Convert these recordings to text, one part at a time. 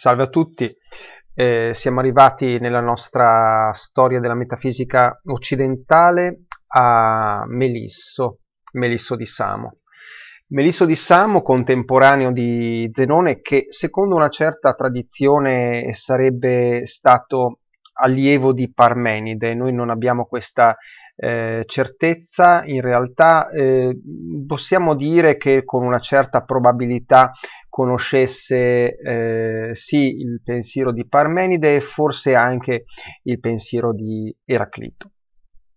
Salve a tutti, eh, siamo arrivati nella nostra storia della metafisica occidentale a Melisso, Melisso di Samo. Melisso di Samo, contemporaneo di Zenone, che secondo una certa tradizione sarebbe stato allievo di Parmenide, noi non abbiamo questa eh, certezza, in realtà eh, possiamo dire che con una certa probabilità conoscesse eh, sì il pensiero di Parmenide e forse anche il pensiero di Eraclito.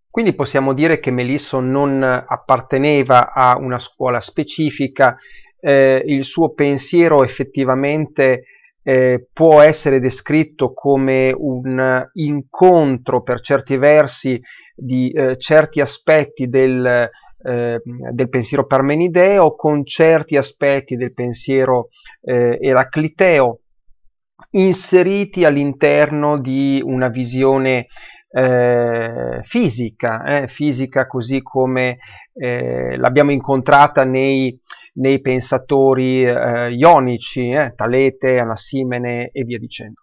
Quindi possiamo dire che Melisso non apparteneva a una scuola specifica, eh, il suo pensiero effettivamente eh, può essere descritto come un incontro per certi versi di eh, certi aspetti del, eh, del, pensiero parmenideo con certi aspetti del pensiero eh, eracliteo inseriti all'interno di una visione eh, fisica, eh, fisica così come eh, l'abbiamo incontrata nei nei pensatori eh, ionici, eh, Talete, Anassimene e via dicendo.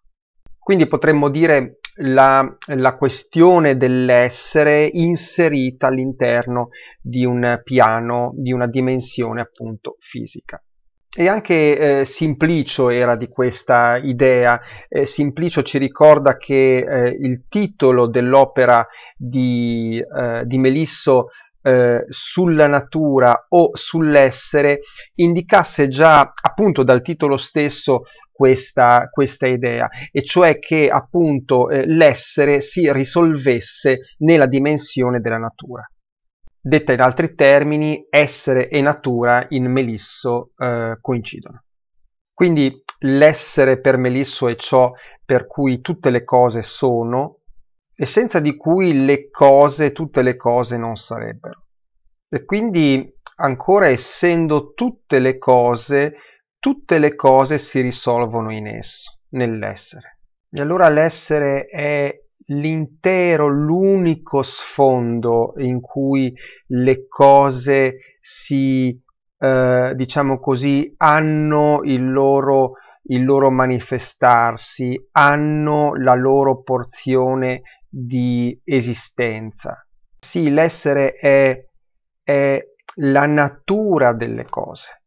Quindi potremmo dire la, la questione dell'essere inserita all'interno di un piano, di una dimensione appunto fisica. E anche eh, Simplicio era di questa idea. Eh, Simplicio ci ricorda che eh, il titolo dell'opera di, eh, di Melisso eh, sulla natura o sull'essere indicasse già appunto dal titolo stesso questa, questa idea, e cioè che appunto eh, l'essere si risolvesse nella dimensione della natura. Detta in altri termini, essere e natura in Melisso eh, coincidono. Quindi l'essere per Melisso è ciò per cui tutte le cose sono e senza di cui le cose, tutte le cose non sarebbero. E quindi ancora essendo tutte le cose, tutte le cose si risolvono in esso, nell'essere. E allora l'essere è l'intero, l'unico sfondo in cui le cose si, eh, diciamo così, hanno il loro, il loro manifestarsi, hanno la loro porzione di esistenza. Sì, l'essere è, è la natura delle cose.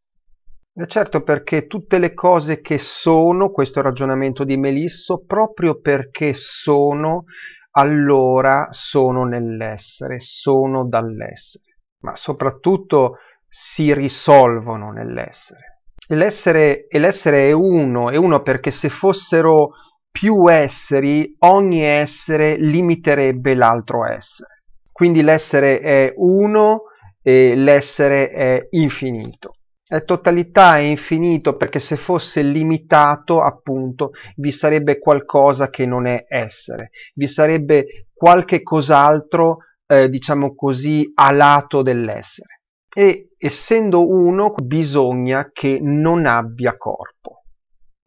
E eh, certo perché tutte le cose che sono, questo ragionamento di Melisso, proprio perché sono, allora sono nell'essere, sono dall'essere, ma soprattutto si risolvono nell'essere. l'essere, e l'essere è uno, è uno perché se fossero più esseri, ogni essere limiterebbe l'altro essere. Quindi l'essere è uno e l'essere è infinito. È totalità è infinito perché se fosse limitato, appunto, vi sarebbe qualcosa che non è essere, vi sarebbe qualche cos'altro, eh, diciamo così, alato dell'essere. E essendo uno, bisogna che non abbia corpo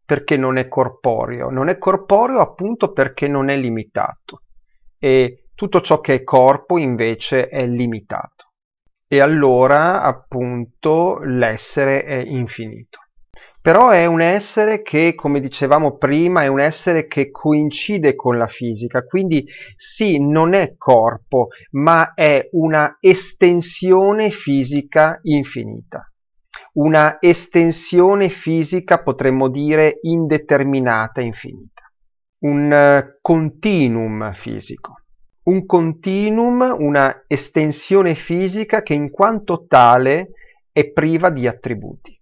perché non è corporeo. Non è corporeo appunto perché non è limitato e tutto ciò che è corpo invece è limitato. E allora appunto l'essere è infinito. Però è un essere che, come dicevamo prima, è un essere che coincide con la fisica, quindi sì, non è corpo, ma è una estensione fisica infinita una estensione fisica, potremmo dire, indeterminata infinita, un eh, continuum fisico. Un continuum, una estensione fisica che in quanto tale è priva di attributi.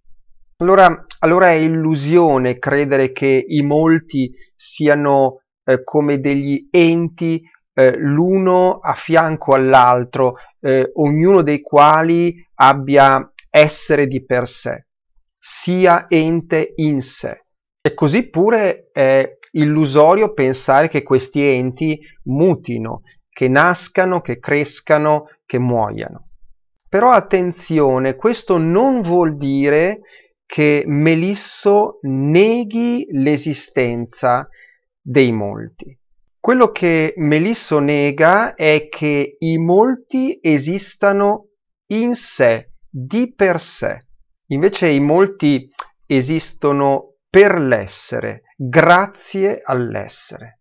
Allora, allora è illusione credere che i molti siano eh, come degli enti eh, l'uno a fianco all'altro, eh, ognuno dei quali abbia essere di per sé, sia ente in sé. E così pure è illusorio pensare che questi enti mutino, che nascano, che crescano, che muoiano. Però attenzione, questo non vuol dire che Melisso neghi l'esistenza dei molti. Quello che Melisso nega è che i molti esistano in sé, di per sé. Invece i molti esistono per l'essere, grazie all'essere.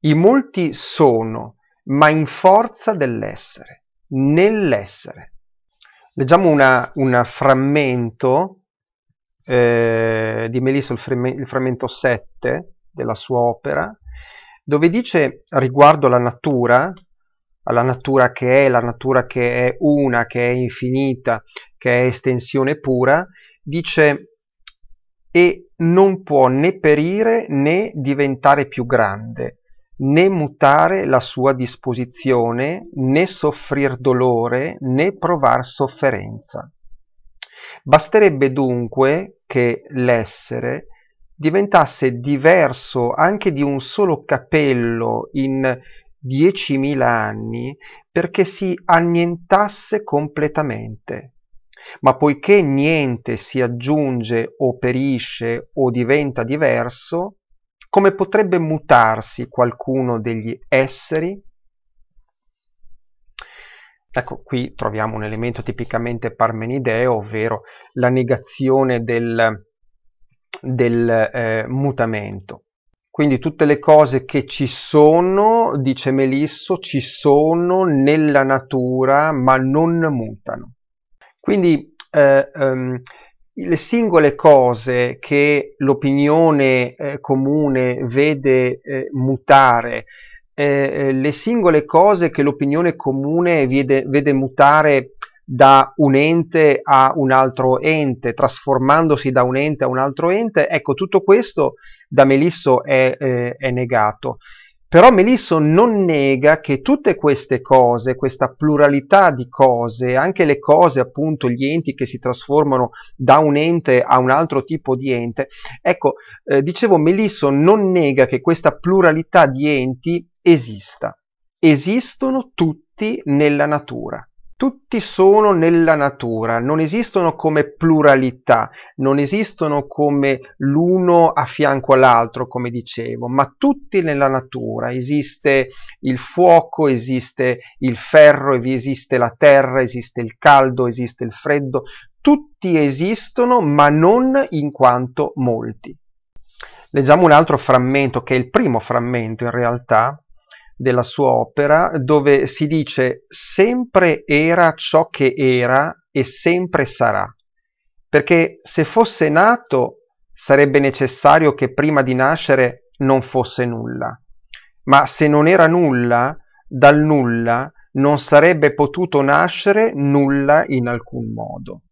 I molti sono, ma in forza dell'essere, nell'essere. Leggiamo un frammento eh, di Melisso, il frammento 7 della sua opera, dove dice riguardo alla natura, alla natura che è, la natura che è una, che è infinita, che è estensione pura, dice e non può né perire né diventare più grande, né mutare la sua disposizione, né soffrir dolore, né provar sofferenza. Basterebbe dunque che l'essere diventasse diverso anche di un solo capello in 10.000 anni perché si annientasse completamente. Ma poiché niente si aggiunge o perisce o diventa diverso, come potrebbe mutarsi qualcuno degli esseri? Ecco, qui troviamo un elemento tipicamente parmenideo, ovvero la negazione del, del eh, mutamento. Quindi tutte le cose che ci sono, dice Melisso, ci sono nella natura ma non mutano. Quindi eh, ehm, le singole cose che l'opinione eh, comune vede eh, mutare, eh, eh, le singole cose che l'opinione comune vede, vede mutare da un ente a un altro ente, trasformandosi da un ente a un altro ente, ecco tutto questo da Melisso è, eh, è negato. Però Melisso non nega che tutte queste cose, questa pluralità di cose, anche le cose, appunto, gli enti che si trasformano da un ente a un altro tipo di ente, ecco, eh, dicevo, Melisso non nega che questa pluralità di enti esista. Esistono tutti nella natura tutti sono nella natura, non esistono come pluralità, non esistono come l'uno a fianco all'altro, come dicevo, ma tutti nella natura. Esiste il fuoco, esiste il ferro, esiste la terra, esiste il caldo, esiste il freddo, tutti esistono, ma non in quanto molti. Leggiamo un altro frammento, che è il primo frammento in realtà, della sua opera dove si dice sempre era ciò che era e sempre sarà, perché se fosse nato sarebbe necessario che prima di nascere non fosse nulla, ma se non era nulla, dal nulla non sarebbe potuto nascere nulla in alcun modo.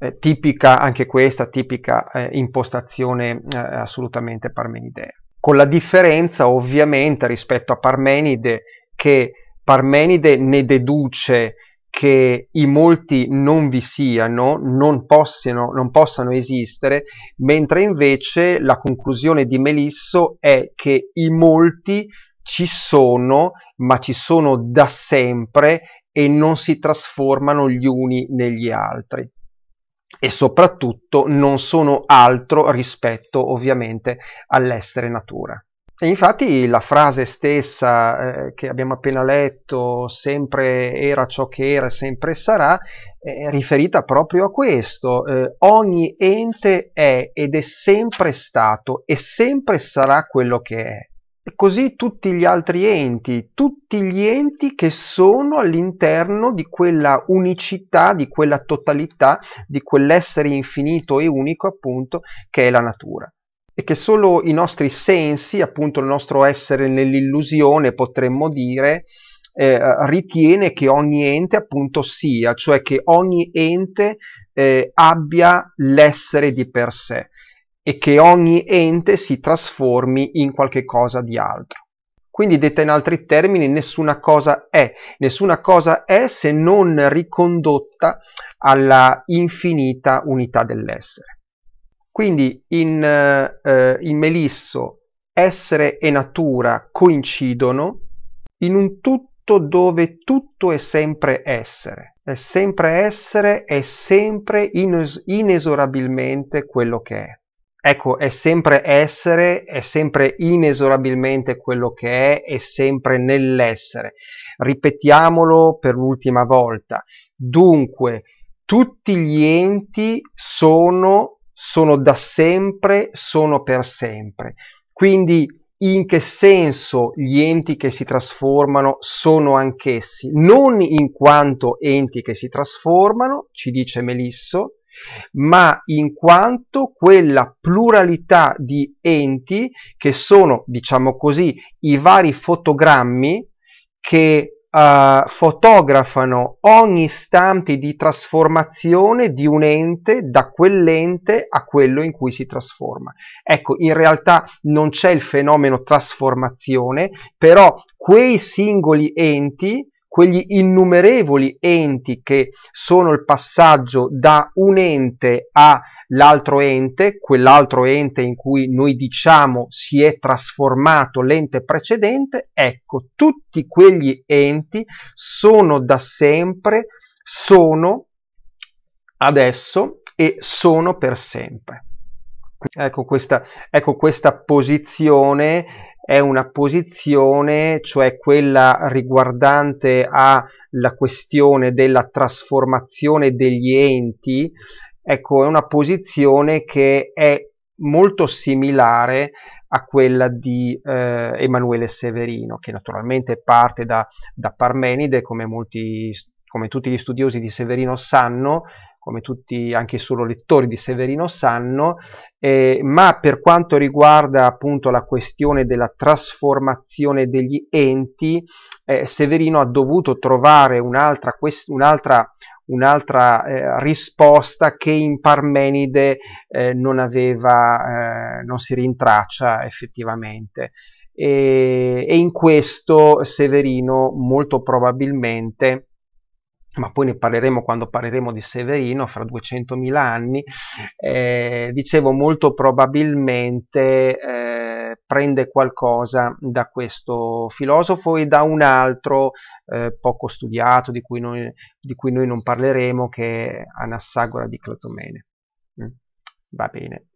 Eh, tipica anche questa, tipica eh, impostazione eh, assolutamente parmenidea con la differenza ovviamente rispetto a Parmenide che Parmenide ne deduce che i molti non vi siano, non, possiano, non possano esistere, mentre invece la conclusione di Melisso è che i molti ci sono, ma ci sono da sempre e non si trasformano gli uni negli altri e soprattutto non sono altro rispetto ovviamente all'essere natura. E infatti la frase stessa eh, che abbiamo appena letto, sempre era ciò che era, e sempre sarà, è riferita proprio a questo. Eh, ogni ente è ed è sempre stato e sempre sarà quello che è così tutti gli altri enti, tutti gli enti che sono all'interno di quella unicità, di quella totalità, di quell'essere infinito e unico appunto che è la natura e che solo i nostri sensi, appunto il nostro essere nell'illusione, potremmo dire, eh, ritiene che ogni ente appunto sia, cioè che ogni ente eh, abbia l'essere di per sé e che ogni ente si trasformi in qualche cosa di altro. Quindi detta in altri termini, nessuna cosa è, nessuna cosa è se non ricondotta alla infinita unità dell'essere. Quindi in, eh, in Melisso essere e natura coincidono in un tutto dove tutto è sempre essere, è sempre essere, è sempre inesorabilmente quello che è ecco, è sempre essere, è sempre inesorabilmente quello che è, è sempre nell'essere. Ripetiamolo per l'ultima volta. Dunque, tutti gli enti sono, sono da sempre, sono per sempre. Quindi in che senso gli enti che si trasformano sono anch'essi, non in quanto enti che si trasformano, ci dice Melisso, ma in quanto quella pluralità di enti che sono, diciamo così, i vari fotogrammi che Uh, fotografano ogni istante di trasformazione di un ente da quell'ente a quello in cui si trasforma. Ecco, in realtà non c'è il fenomeno trasformazione, però quei singoli enti quegli innumerevoli enti che sono il passaggio da un ente all'altro ente, quell'altro ente in cui noi diciamo si è trasformato l'ente precedente, ecco, tutti quegli enti sono da sempre, sono adesso e sono per sempre. Ecco questa, ecco questa posizione è una posizione, cioè quella riguardante alla questione della trasformazione degli enti, ecco, è una posizione che è molto similare a quella di eh, Emanuele Severino, che naturalmente parte da, da Parmenide, come, molti, come tutti gli studiosi di Severino sanno, come tutti anche solo lettori di Severino sanno, eh, ma per quanto riguarda appunto la questione della trasformazione degli enti, eh, Severino ha dovuto trovare un'altra, un'altra, un'altra eh, risposta che in Parmenide eh, non aveva, eh, non si rintraccia effettivamente. E, e in questo Severino molto probabilmente ma poi ne parleremo quando parleremo di Severino, fra 200.000 anni, eh, dicevo molto probabilmente eh, prende qualcosa da questo filosofo e da un altro eh, poco studiato, di cui, noi, di cui, noi, non parleremo, che è Anassagora di Clazomene. Mm. Va bene.